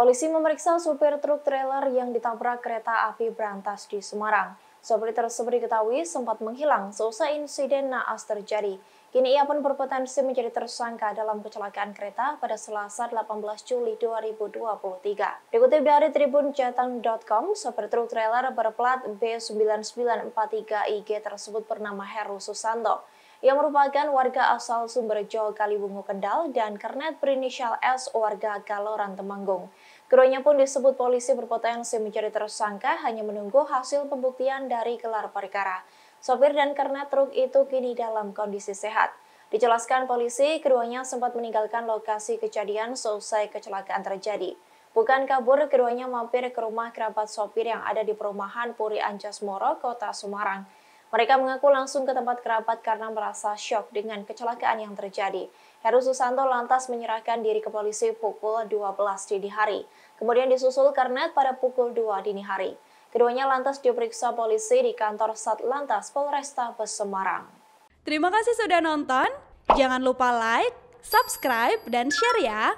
Polisi memeriksa supir truk trailer yang ditabrak kereta api berantas di Semarang. Sopir tersebut diketahui sempat menghilang seusai insiden naas terjadi. Kini ia pun berpotensi menjadi tersangka dalam kecelakaan kereta pada Selasa 18 Juli 2023. Dikutip dari tribunjatang.com, sopir truk trailer berplat B9943IG tersebut bernama Heru Susanto yang merupakan warga asal Sumberjo Kalibungu Kendal dan kernet berinisial S warga Kaloran Temanggung. Keduanya pun disebut polisi berpotensi menjadi tersangka hanya menunggu hasil pembuktian dari gelar perkara. Sopir dan kernet truk itu kini dalam kondisi sehat. Dijelaskan polisi, keduanya sempat meninggalkan lokasi kejadian seusai kecelakaan terjadi. Bukan kabur, keduanya mampir ke rumah kerabat sopir yang ada di perumahan Puri Anjas Moro, kota Semarang. Mereka mengaku langsung ke tempat kerabat karena merasa syok dengan kecelakaan yang terjadi. Heru Susanto lantas menyerahkan diri ke polisi pukul 12 dini hari. Kemudian disusul Karnet pada pukul 2 dini hari. Keduanya lantas diperiksa polisi di kantor Satlantas Polresta Semarang. Terima kasih sudah nonton. Jangan lupa like, subscribe, dan share ya.